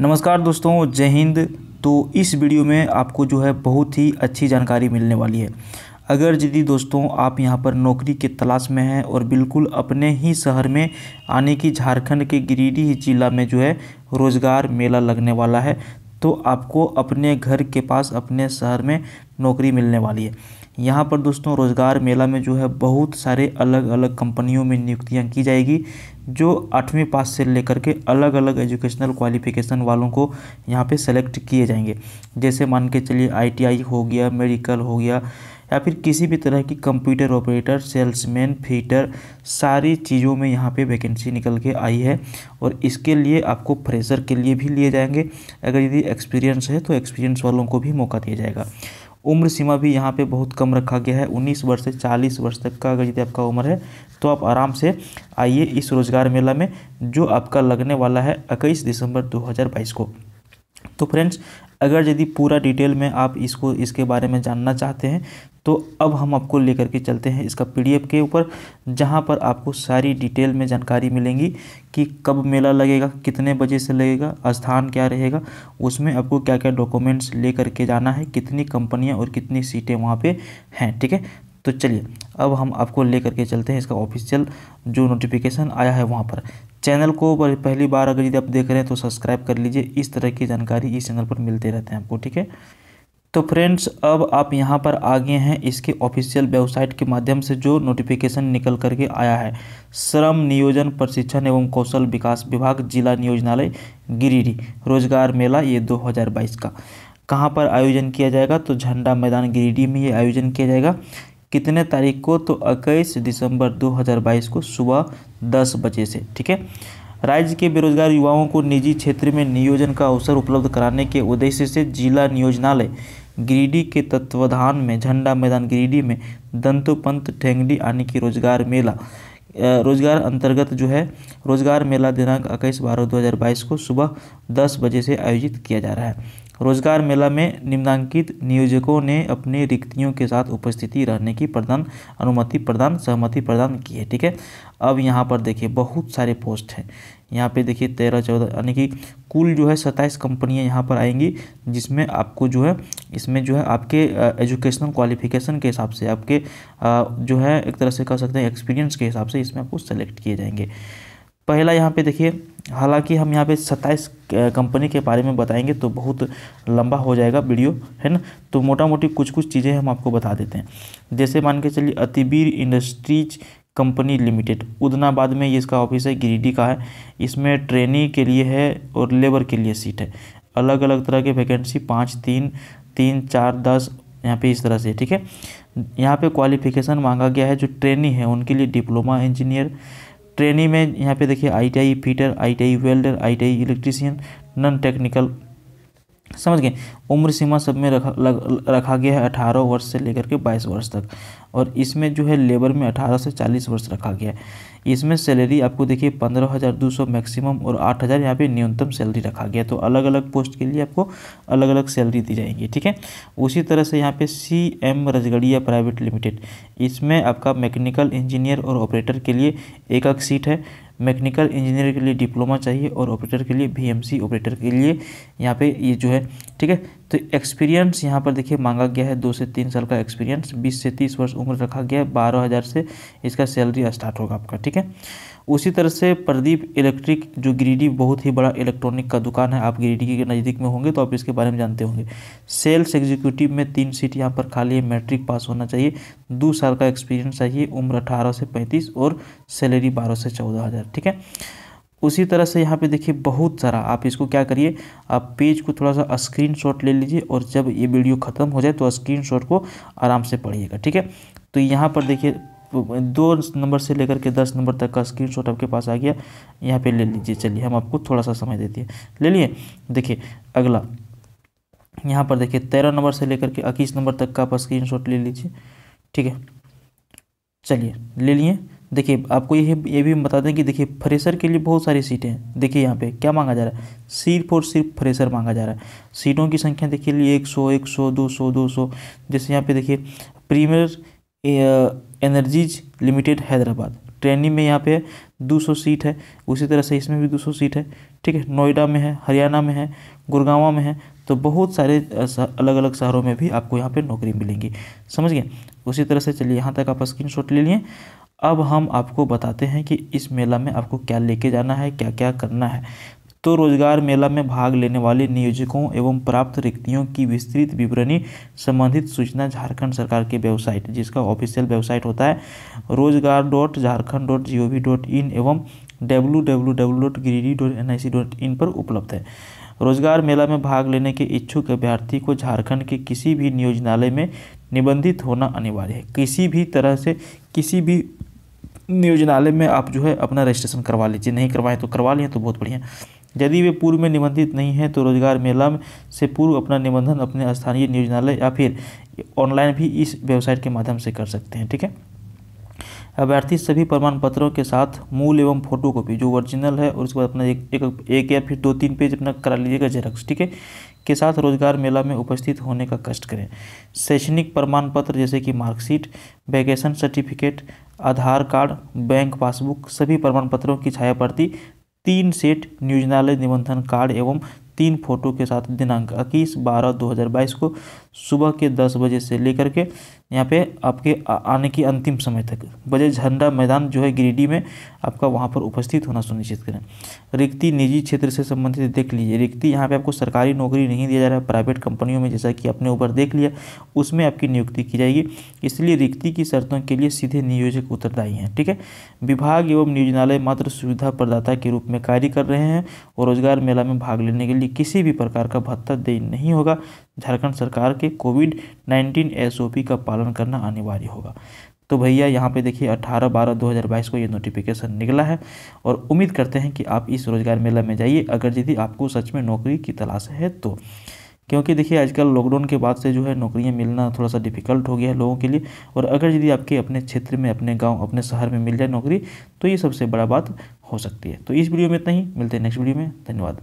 नमस्कार दोस्तों जय हिंद तो इस वीडियो में आपको जो है बहुत ही अच्छी जानकारी मिलने वाली है अगर यदि दोस्तों आप यहाँ पर नौकरी के तलाश में हैं और बिल्कुल अपने ही शहर में आने की झारखंड के गिरिडीह जिला में जो है रोज़गार मेला लगने वाला है तो आपको अपने घर के पास अपने शहर में नौकरी मिलने वाली है यहाँ पर दोस्तों रोज़गार मेला में जो है बहुत सारे अलग अलग कंपनियों में नियुक्तियाँ की जाएगी जो आठवीं पास से लेकर के अलग अलग एजुकेशनल क्वालिफिकेशन वालों को यहाँ पे सेलेक्ट किए जाएंगे जैसे मान के चलिए आईटीआई हो गया मेडिकल हो गया या फिर किसी भी तरह की कंप्यूटर ऑपरेटर सेल्समैन फीटर सारी चीज़ों में यहाँ पे वैकेंसी निकल के आई है और इसके लिए आपको फ्रेशर के लिए भी लिए जाएंगे अगर यदि एक्सपीरियंस है तो एक्सपीरियंस वालों को भी मौका दिया जाएगा उम्र सीमा भी यहाँ पे बहुत कम रखा गया है 19 वर्ष से 40 वर्ष तक का अगर यदि आपका उम्र है तो आप आराम से आइए इस रोज़गार मेला में जो आपका लगने वाला है इक्कीस दिसंबर 2022 को तो फ्रेंड्स अगर यदि पूरा डिटेल में आप इसको इसके बारे में जानना चाहते हैं तो अब हम आपको लेकर के चलते हैं इसका पीडीएफ के ऊपर जहाँ पर आपको सारी डिटेल में जानकारी मिलेंगी कि कब मेला लगेगा कितने बजे से लगेगा स्थान क्या रहेगा उसमें आपको क्या क्या डॉक्यूमेंट्स ले करके जाना है कितनी कंपनियाँ और कितनी सीटें वहाँ पर हैं ठीक है तो चलिए अब हम आपको ले करके चलते हैं इसका ऑफिशियल जो नोटिफिकेशन आया है वहाँ पर चैनल को पहली बार अगर यदि आप देख रहे हैं तो सब्सक्राइब कर लीजिए इस तरह की जानकारी इस चैनल पर मिलते रहते हैं आपको ठीक है तो फ्रेंड्स अब आप यहाँ पर आ गए हैं इसके ऑफिशियल वेबसाइट के माध्यम से जो नोटिफिकेशन निकल करके आया है श्रम नियोजन प्रशिक्षण एवं कौशल विकास विभाग जिला नियोजनालय गिरिडीह रोजगार मेला ये 2022 का कहाँ पर आयोजन किया जाएगा तो झंडा मैदान गिरिडीह में ये आयोजन किया जाएगा कितने तारीख को तो इक्कीस दिसंबर दो को सुबह दस बजे से ठीक है राज्य के बेरोजगार युवाओं को निजी क्षेत्र में नियोजन का अवसर उपलब्ध कराने के उद्देश्य से जिला नियोजनालय गिरिडीह के तत्वाधान में झंडा मैदान गिरिडीह में दंतु पंत ठेंगडी आने की रोजगार मेला रोजगार अंतर्गत जो है रोजगार मेला दिनांक इक्कीस बारह दो हज़ार बाईस को सुबह दस बजे से आयोजित किया जा रहा है रोजगार मेला में निम्नांकित नियोजकों ने अपने रिक्तियों के साथ उपस्थिति रहने की प्रदान अनुमति प्रदान सहमति प्रदान की है ठीक है अब यहाँ पर देखिए बहुत सारे पोस्ट हैं यहाँ पे देखिए तेरह चौदह यानी कि कुल जो है सत्ताईस कंपनियाँ यहाँ पर आएंगी जिसमें आपको जो है इसमें जो है आपके एजुकेशनल क्वालिफिकेशन के हिसाब से आपके जो है एक तरह से कह सकते हैं एक्सपीरियंस के हिसाब से इसमें आपको सेलेक्ट किए जाएंगे पहला यहाँ पे देखिए हालांकि हम यहाँ पे सत्ताईस कंपनी के बारे में बताएंगे तो बहुत लंबा हो जाएगा वीडियो है ना तो मोटा मोटी कुछ कुछ चीज़ें हम आपको बता देते हैं जैसे मान के चलिए Atibir industries company limited Udnabad में ये इसका ऑफिस है गिरिडीह का है इसमें ट्रेनी के लिए है और लेबर के लिए सीट है अलग अलग तरह के वैकेंसी पाँच तीन तीन चार दस यहाँ पे इस तरह से ठीक है यहाँ पे क्वालिफिकेशन मांगा गया है जो ट्रेनी है उनके लिए डिप्लोमा इंजीनियर ट्रेनी में यहाँ पे देखिए ITI fitter ITI welder ITI electrician non technical समझ गए उम्र सीमा सब में रखा लग, रखा गया है अठारह वर्ष से लेकर के बाईस वर्ष तक और इसमें जो है लेबर में 18 से 40 वर्ष रखा गया है इसमें सैलरी आपको देखिए पंद्रह हज़ार दो सौ मैक्सिमम और आठ हज़ार यहाँ पर न्यूनतम सैलरी रखा गया तो अलग अलग पोस्ट के लिए आपको अलग अलग सैलरी दी जाएंगी ठीक है उसी तरह से यहाँ पे C M Rajgarhia private limited इसमें आपका मैकेनिकल इंजीनियर और ऑपरेटर के लिए एक एक सीट है मैकेनिकल इंजीनियर के लिए डिप्लोमा चाहिए और ऑपरेटर के लिए बीएमसी ऑपरेटर के लिए यहाँ पे ये जो है ठीक है तो एक्सपीरियंस यहाँ पर देखिए मांगा गया है दो से तीन साल का एक्सपीरियंस बीस से तीस वर्ष उम्र रखा गया है बारह हज़ार से इसका सैलरी स्टार्ट होगा आपका ठीक है उसी तरह से प्रदीप इलेक्ट्रिक जो गिरीडी बहुत ही बड़ा इलेक्ट्रॉनिक का दुकान है आप गिरिडीह के नज़दीक में होंगे तो आप इसके बारे में जानते होंगे सेल्स एग्जीक्यूटिव में तीन सीट यहाँ पर खाली है मैट्रिक पास होना चाहिए दो साल का एक्सपीरियंस चाहिए उम्र अठारह से पैंतीस और सैलरी बारह से चौदह हज़ार ठीक है उसी तरह से यहाँ पे देखिए बहुत सारा आप इसको क्या करिए आप पेज को थोड़ा सा स्क्रीनशॉट ले लीजिए और जब ये वीडियो ख़त्म हो जाए तो स्क्रीनशॉट को आराम से पढ़िएगा ठीक है तो यहाँ पर देखिए दो नंबर से लेकर के दस नंबर तक का स्क्रीनशॉट आपके पास आ गया यहाँ पे ले लीजिए चलिए हम आपको थोड़ा सा समय देती है ले लिए देखिए अगला यहाँ पर देखिए तेरह नंबर से लेकर के इक्कीस नंबर तक का आप स्क्रीन ले लीजिए ठीक है चलिए ले लिए देखिए आपको ये ये भी हम बता दें कि देखिए फ्रेशर के लिए बहुत सारी सीटें हैं देखिए यहाँ पे क्या मांगा जा रहा है सिर्फ और सिर्फ फ्रेशर मांगा जा रहा है सीटों की संख्या देखिए लिए एक सौ एक सौ दो सौ दो सौ जैसे यहाँ पे देखिए premier energies limited Hyderabad training में यहाँ पे 200 सीट है उसी तरह से इसमें भी 200 सीट है ठीक है नोएडा में है हरियाणा में है गुड़गावा में है तो बहुत सारे अलग अलग शहरों में भी आपको यहाँ पे नौकरी मिलेंगी समझ गए उसी तरह से चलिए यहाँ तक आप स्क्रीन शॉट ले लिए अब हम आपको बताते हैं कि इस मेला में आपको क्या लेके जाना है क्या क्या करना है तो रोजगार मेला में भाग लेने वाले नियोजकों एवं प्राप्त रिक्तियों की विस्तृत विवरणी संबंधित सूचना झारखंड सरकार की वेबसाइट जिसका ऑफिशियल वेबसाइट होता है Rozgar dot Jharkhand dot G O V dot in एवं W W W dot Giridih dot N I C dot in पर उपलब्ध है रोजगार मेला में भाग लेने के इच्छुक अभ्यर्थी को झारखंड के किसी भी नियोजनालय में निबंधित होना अनिवार्य है किसी भी तरह से किसी भी नियोजनालय में आप जो है अपना रजिस्ट्रेशन करवा लीजिए नहीं करवाएं तो करवा लें तो बहुत बढ़िया यदि वे पूर्व में निबंधित नहीं हैं तो रोजगार मेला से पूर्व अपना निबंधन अपने स्थानीय नियोजनालय या फिर ऑनलाइन भी इस वेबसाइट के माध्यम से कर सकते हैं ठीक है अभ्यर्थी सभी प्रमाण पत्रों के साथ मूल एवं फोटो कॉपी जो ओरिजिनल है और उसके बाद अपना एक, एक या फिर दो तीन पेज अपना करा लीजिएगा जेरक्स ठीक है के साथ रोजगार मेला में उपस्थित होने का कष्ट करें शैक्षणिक प्रमाण पत्र जैसे कि marksheet vacation certificate Aadhaar card bank passbook सभी प्रमाण पत्रों की छाया प्रति तीन सेट न्यूजनालय निबंधन कार्ड एवं तीन फोटो के साथ दिनांक इक्कीस बारह दो हज़ार बाईस को सुबह के दस बजे से लेकर के यहाँ पे आपके आने की अंतिम समय तक बजे झंडा मैदान जो है गिरिडीह में आपका वहाँ पर उपस्थित होना सुनिश्चित करें रिक्ति निजी क्षेत्र से संबंधित देख लीजिए रिक्ति यहाँ पे आपको सरकारी नौकरी नहीं दिया जा रहा है प्राइवेट कंपनियों में जैसा कि आपने ऊपर देख लिया उसमें आपकी नियुक्ति की जाएगी इसलिए रिक्ति की शर्तों के लिए सीधे नियोजक उत्तरदायी हैं ठीक है विभाग एवं नियोजनालय मात्र सुविधा प्रदाता के रूप में कार्य कर रहे हैं और रोजगार मेला में भाग लेने के लिए किसी भी प्रकार का भत्ता दे नहीं होगा झारखंड सरकार के कोविड नाइन्टीन एस का पालन करना अनिवार्य होगा तो भैया यहाँ पे देखिए 18 बारह 2022 को ये नोटिफिकेशन निकला है और उम्मीद करते हैं कि आप इस रोज़गार मेला में जाइए अगर यदि आपको सच में नौकरी की तलाश है तो क्योंकि देखिए आजकल लॉकडाउन के बाद से जो है नौकरियां मिलना थोड़ा सा डिफ़िकल्ट हो गया है लोगों के लिए और अगर यदि आपके अपने क्षेत्र में अपने गांव अपने शहर में मिल जाए नौकरी तो ये सबसे बड़ा बात हो सकती है तो इस वीडियो में इतना ही मिलते हैं नेक्स्ट वीडियो में धन्यवाद